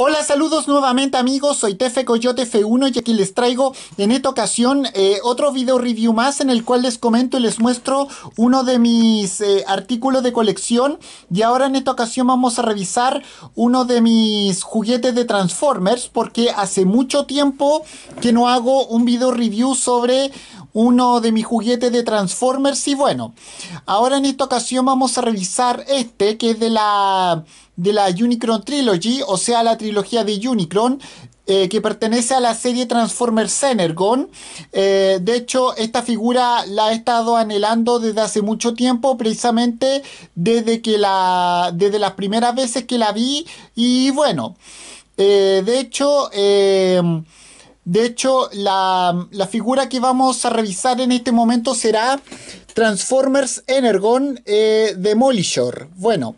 Hola, saludos nuevamente amigos, soy Tefe Coyote F1 y aquí les traigo en esta ocasión eh, otro video review más en el cual les comento y les muestro uno de mis eh, artículos de colección y ahora en esta ocasión vamos a revisar uno de mis juguetes de Transformers porque hace mucho tiempo que no hago un video review sobre uno de mis juguetes de Transformers y bueno, ahora en esta ocasión vamos a revisar este que es de la, de la Unicron Trilogy, o sea la trilogía de Unicron. Eh, que pertenece a la serie Transformers Energon. Eh, de hecho, esta figura la he estado anhelando desde hace mucho tiempo, precisamente desde que la. desde las primeras veces que la vi. Y bueno. Eh, de hecho. De hecho, la, figura que vamos a revisar en este momento será Transformers Energon eh, Demolishor. Bueno,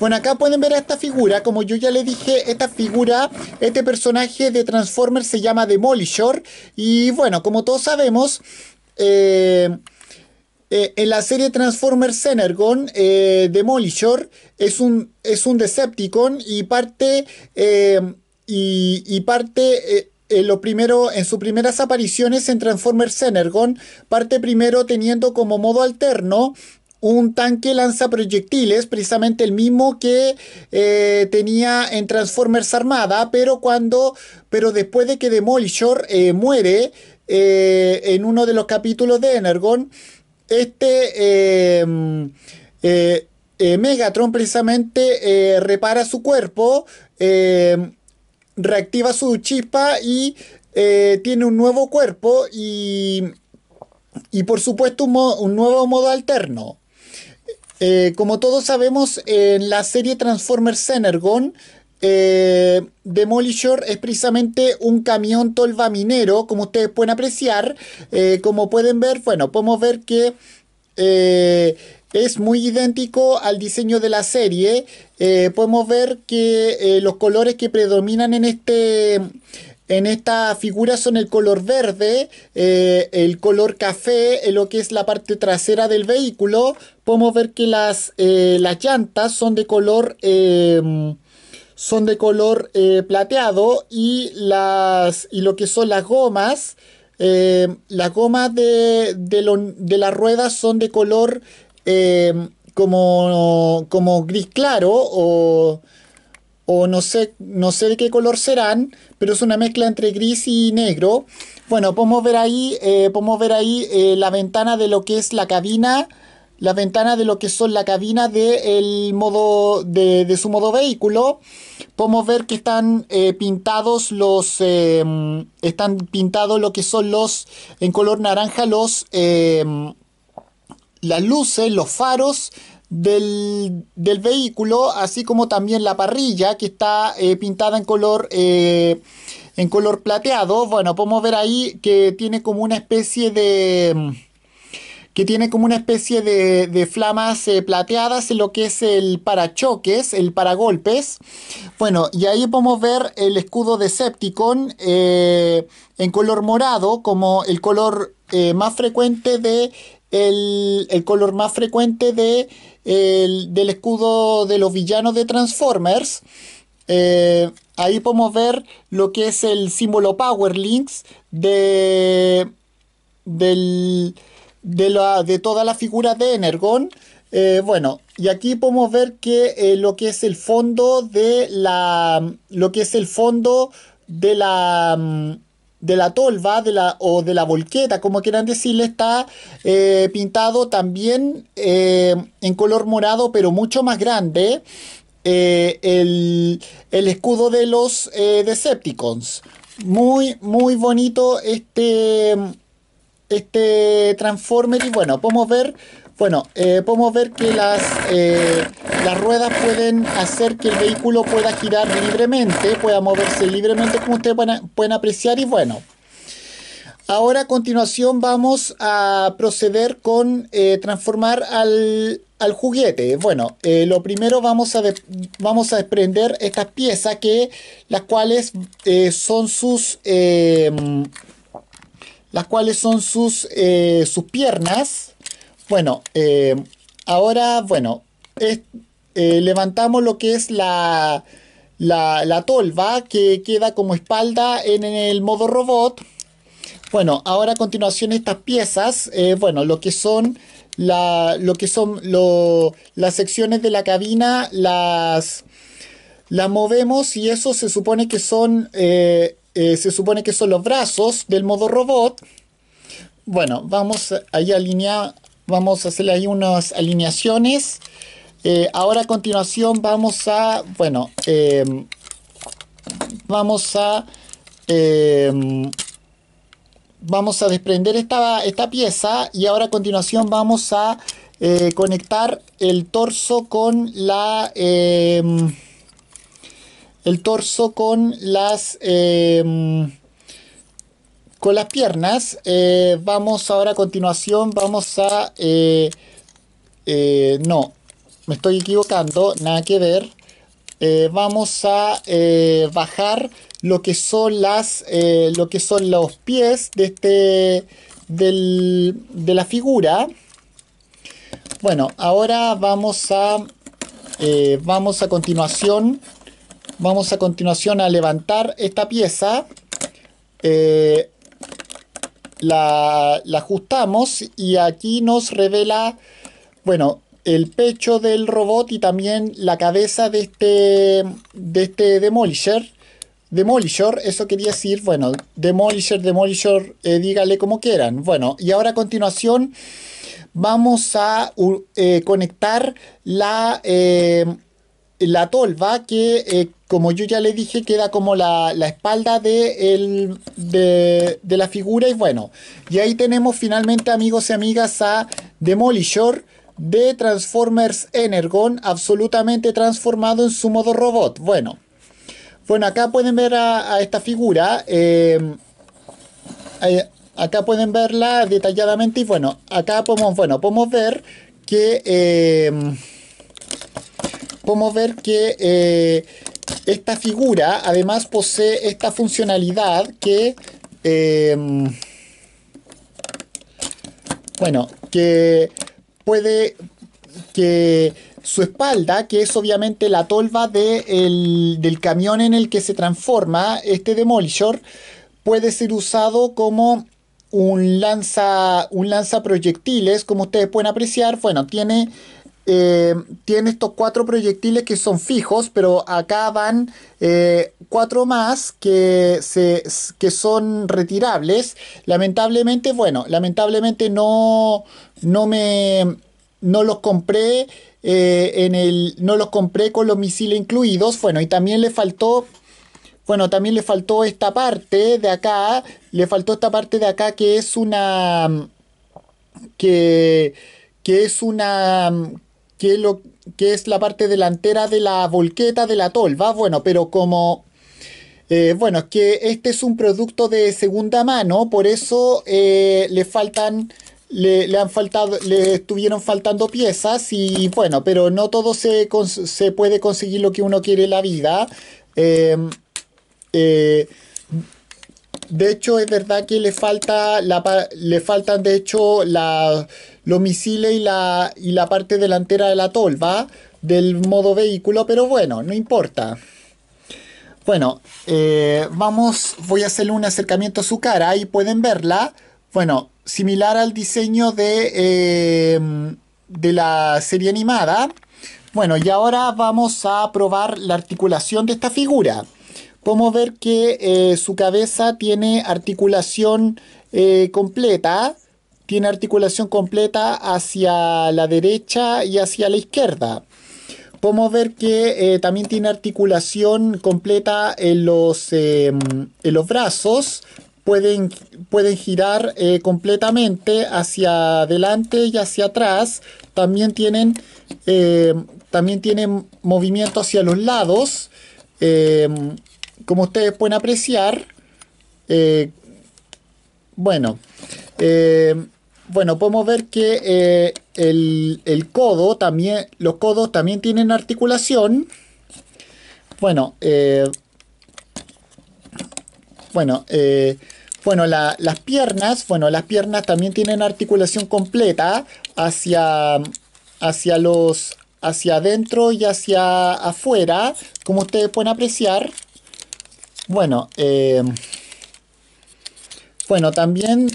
bueno, acá pueden ver a esta figura. Como yo ya le dije, esta figura, este personaje de Transformers se llama Demolishor. Y bueno, como todos sabemos, eh, eh, en la serie Transformers Energon, eh, Demolishor es un, es un Decepticon y parte, eh, y parte eh, lo primero, en sus primeras apariciones en Transformers Energon, parte primero teniendo como modo alterno un tanque lanza proyectiles, precisamente el mismo que eh, tenía en Transformers Armada, pero cuando, pero después de que Demolishor eh, muere en uno de los capítulos de Energon, este em, Megatron precisamente repara su cuerpo em, reactiva su chispa y eh, tiene un nuevo cuerpo y, y por supuesto un, nuevo modo alterno. Eh, como todos sabemos, en la serie Transformers Energon, eh, es precisamente un camión tolva minero, como ustedes pueden apreciar. Eh, como pueden ver, bueno, podemos ver que es muy idéntico al diseño de la serie. Eh, podemos ver que eh, los colores que predominan en este en esta figura son el color verde, eh, el color café, lo que es la parte trasera del vehículo. Podemos ver que las, las llantas son de color son de color plateado y las y lo que son las gomas las gomas de, de las ruedas son de color eh, como, como gris claro o, no sé, no sé de qué color serán, pero es una mezcla entre gris y negro. Bueno, podemos ver ahí, eh, podemos ver ahí eh, la ventana de lo que es la cabina, la ventana de lo que son la cabina de, modo, de, su modo vehículo. Podemos ver que están pintados los, están pintados lo que son los, en color naranja, los, las luces, los faros del, vehículo, así como también la parrilla que está eh, pintada en color, eh, en color plateado. Bueno, podemos ver ahí que tiene como una especie de que tiene como una especie de, flamas eh, plateadas en lo que es el parachoques, el paragolpes. Bueno, y ahí podemos ver el escudo de Septicon en color morado, como el color más frecuente de el, color más frecuente de, del escudo de los villanos de Transformers. Eh, ahí podemos ver lo que es el símbolo Power Links de, de, la, de toda la figura de Energon. Eh, bueno, y aquí podemos ver que eh, lo que es el fondo de la. Lo que es el fondo de la. Mm, de la tolva de la, o de la volqueta, como quieran decirle, está eh, pintado también eh, en color morado, pero mucho más grande, eh, el, el, escudo de los Decepticons. Muy, muy bonito este, este Transformer y bueno, podemos ver, bueno, podemos ver que las... Las ruedas pueden hacer que el vehículo pueda girar libremente, pueda moverse libremente, como ustedes pueden, apreciar. Y bueno, ahora a continuación vamos a proceder con eh, transformar al, al juguete. Bueno, eh, lo primero vamos a, vamos a desprender estas piezas que las cuales eh, son sus las cuales son sus sus piernas. Bueno, ahora bueno, eh, levantamos lo que es la, tolva que queda como espalda en, el modo robot. Bueno, ahora a continuación estas piezas, eh, bueno, lo que son, lo que son las secciones de la cabina, las, las movemos y eso se supone que son, eh, se supone que son los brazos del modo robot. Bueno, vamos ahí a alinear, vamos a hacer ahí unas alineaciones. Eh, ahora a continuación vamos a, bueno, em, vamos a, em, vamos a desprender esta, esta, pieza y ahora a continuación vamos a eh, conectar el torso con la, em, el torso con las, con las piernas. Eh, vamos ahora a continuación, vamos a, no, me estoy equivocando, nada que ver. Eh, vamos a eh, bajar lo que son las eh, lo que son los pies de este del, de la figura bueno ahora vamos a vamos a continuación vamos a continuación a levantar esta pieza la ajustamos y aquí nos revela bueno el pecho del robot y también la cabeza de este, de este Demolisher. eso quería decir, bueno, Demolisher, Demolisher, eh, dígale como quieran. Bueno, y ahora a continuación vamos a eh, conectar la, eh, la tolva que, eh, como yo ya le dije, queda como la, la espalda de, el, de, de, la figura. Y bueno, y ahí tenemos finalmente, amigos y amigas, a Demolisher de Transformers Energon absolutamente transformado en su modo robot. Bueno, bueno acá pueden ver a, esta figura. Eh, eh, acá pueden verla detalladamente y bueno, acá podemos, bueno, podemos ver que... Eh, podemos ver que esta figura además posee esta funcionalidad que... bueno, que puede que su espalda, que es obviamente la tolva del camión en el que se transforma este demolisher, puede ser usado como un lanza, un lanza proyectiles, como ustedes pueden apreciar. Bueno, tiene eh, tiene estos cuatro proyectiles que son fijos, pero acá van eh, cuatro más que, se, son retirables. Lamentablemente, bueno, lamentablemente no, no me no los compré eh, en el no los compré con los misiles incluidos. Bueno, y también le faltó bueno, también le faltó esta parte de acá, le faltó esta parte de acá que es una que que es una que, lo, que es la parte delantera de la volqueta de la tolva. Bueno, pero como... Eh, bueno, es que este es un producto de segunda mano, por eso eh, le faltan... Le, han faltado, le estuvieron faltando piezas y bueno, pero no todo se, puede conseguir lo que uno quiere en la vida. Em, eh, de hecho, es verdad que le falta le faltan de hecho la, los misiles y la, la parte delantera de la tolva del modo vehículo, pero bueno, no importa. Bueno, eh, vamos, voy a hacerle un acercamiento a su cara, y pueden verla. Bueno, similar al diseño de, eh, de la serie animada. Bueno, y ahora vamos a probar la articulación de esta figura. Podemos ver que eh, su cabeza tiene articulación completa tiene articulación completa hacia la derecha y hacia la izquierda. Podemos ver que eh, también tiene articulación completa en los, em, los brazos. Pueden, pueden girar eh, completamente hacia adelante y hacia atrás. También tienen, em, también tienen movimiento hacia los lados. Em, como ustedes pueden apreciar. Eh, bueno. Bueno, podemos ver que eh, el, codo también, los codos también tienen articulación. Bueno, eh, bueno, eh, bueno las piernas, bueno, las piernas también tienen articulación completa hacia, hacia los, hacia adentro y hacia afuera, como ustedes pueden apreciar. Bueno, bueno, también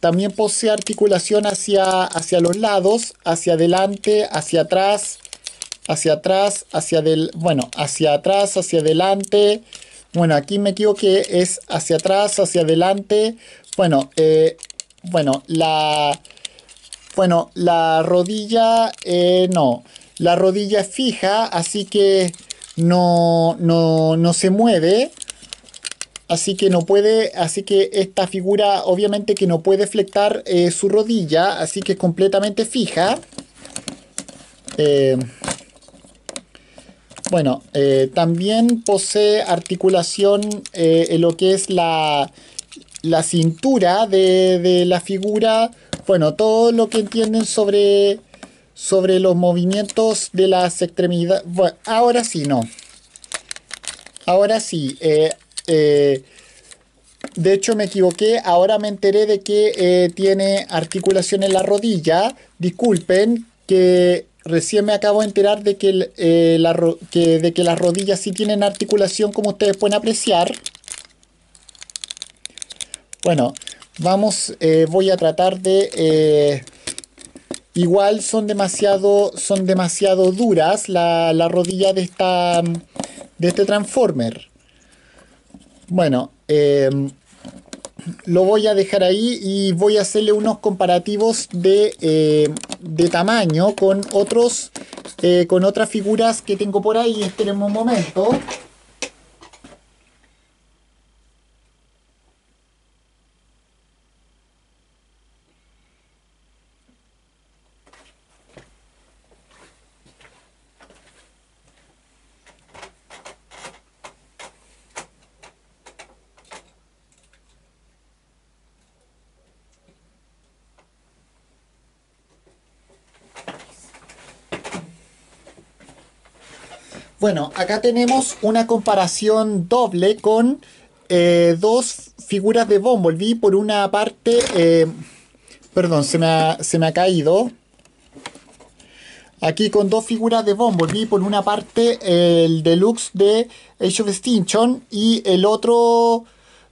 también posee articulación hacia, hacia los lados, hacia adelante, hacia atrás, hacia atrás, hacia del, bueno, hacia atrás, hacia adelante. Bueno, aquí me equivoqué, es hacia atrás, hacia adelante. Bueno, eh, bueno, la, bueno, la rodilla, eh, no, la rodilla es fija, así que no, no, no se mueve. Así que no puede, así que esta figura obviamente que no puede flectar eh, su rodilla, así que es completamente fija. Eh, bueno, eh, también posee articulación en lo que es la, cintura de, la figura. Bueno, todo lo que entienden sobre, sobre los movimientos de las extremidades. Bueno, ahora sí, no. Ahora sí, eh, de hecho, me equivoqué. Ahora me enteré de que eh, tiene articulación en la rodilla. Disculpen que recién me acabo de enterar de que, eh, de que las rodillas sí tienen articulación, como ustedes pueden apreciar. Bueno, vamos, voy a tratar de... igual son demasiado, son demasiado duras la, la rodilla de, esta, de este Transformer. Bueno, em, lo voy a dejar ahí y voy a hacerle unos comparativos de, em, tamaño con otros eh, con otras figuras que tengo por ahí. esperemos un momento. Bueno, acá tenemos una comparación doble con eh, dos figuras de Bumblebee. Por una parte, eh, perdón, se me, ha, caído. Aquí con dos figuras de Bumblebee, por una parte el deluxe de Age of Extinction y el otro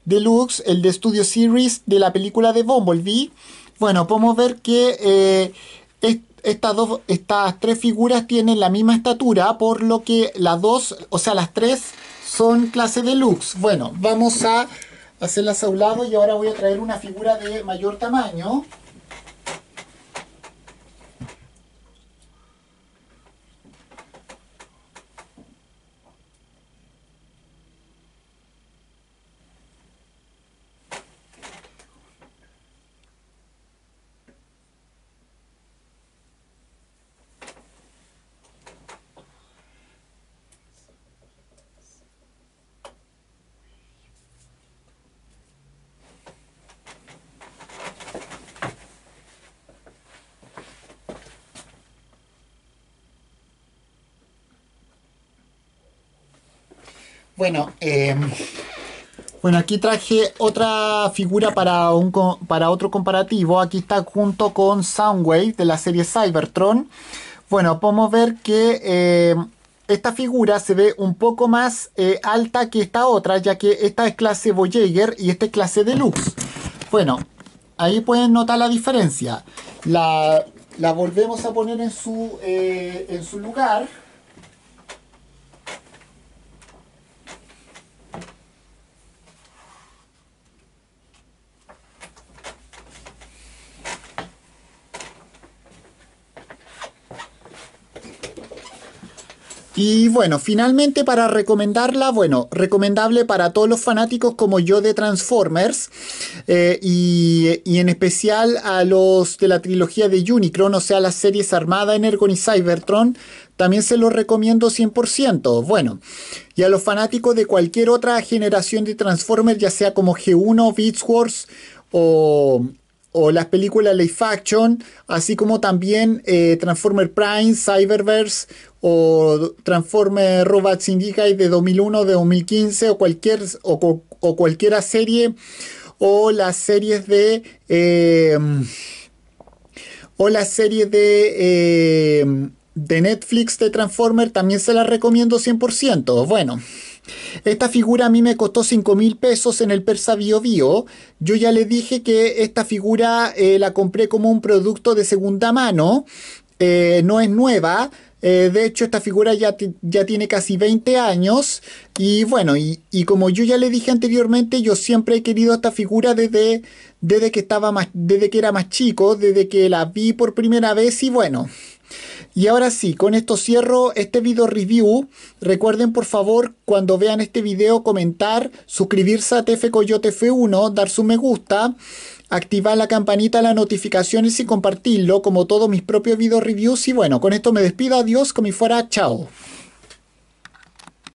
deluxe, el de Studio Series de la película de Bumblebee. Bueno, podemos ver que eh, estas, estas tres figuras tienen la misma estatura, por lo que las dos, o sea, las tres son clase deluxe. Bueno, vamos a hacerlas a un lado y ahora voy a traer una figura de mayor tamaño. Bueno, em, bueno, aquí traje otra figura para, un, para otro comparativo. Aquí está junto con Soundwave de la serie Cybertron. Bueno, podemos ver que em, esta figura se ve un poco más eh, alta que esta otra, ya que esta es clase Voyager y esta es clase Deluxe. Bueno, ahí pueden notar la diferencia. La, volvemos a poner en su, eh, en su lugar. Y bueno, finalmente para recomendarla, bueno, recomendable para todos los fanáticos como yo de Transformers eh, y, en especial a los de la trilogía de Unicron, o sea, las series Armada, Energon y Cybertron, también se los recomiendo 100%. Bueno, y a los fanáticos de cualquier otra generación de Transformers, ya sea como G1, Beats Wars o o las películas Life Faction... así como también eh, Transformer Prime, Cyberverse o Transformer Robot Syndicate de 2001, de 2015 o, cualquier, o, o cualquiera serie o las series de... Eh, o las series de, eh, de Netflix de Transformer también se las recomiendo 100%. Bueno, esta figura a mí me costó 5 mil pesos en el Persa Bio Bio. Yo ya le dije que esta figura eh, la compré como un producto de segunda mano. Eh, no es nueva. Eh, de hecho, esta figura ya, ya, tiene casi 20 años. Y bueno, y, como yo ya le dije anteriormente, yo siempre he querido esta figura desde, desde que estaba más, desde que era más chico, desde que la vi por primera vez. Y bueno, y ahora sí, con esto cierro este video review. Recuerden por favor cuando vean este video comentar, suscribirse a TF Coyote F1, dar su me gusta, activar la campanita las notificaciones y compartirlo como todos mis propios video reviews. Y bueno, con esto me despido, adiós, como fuera, chao.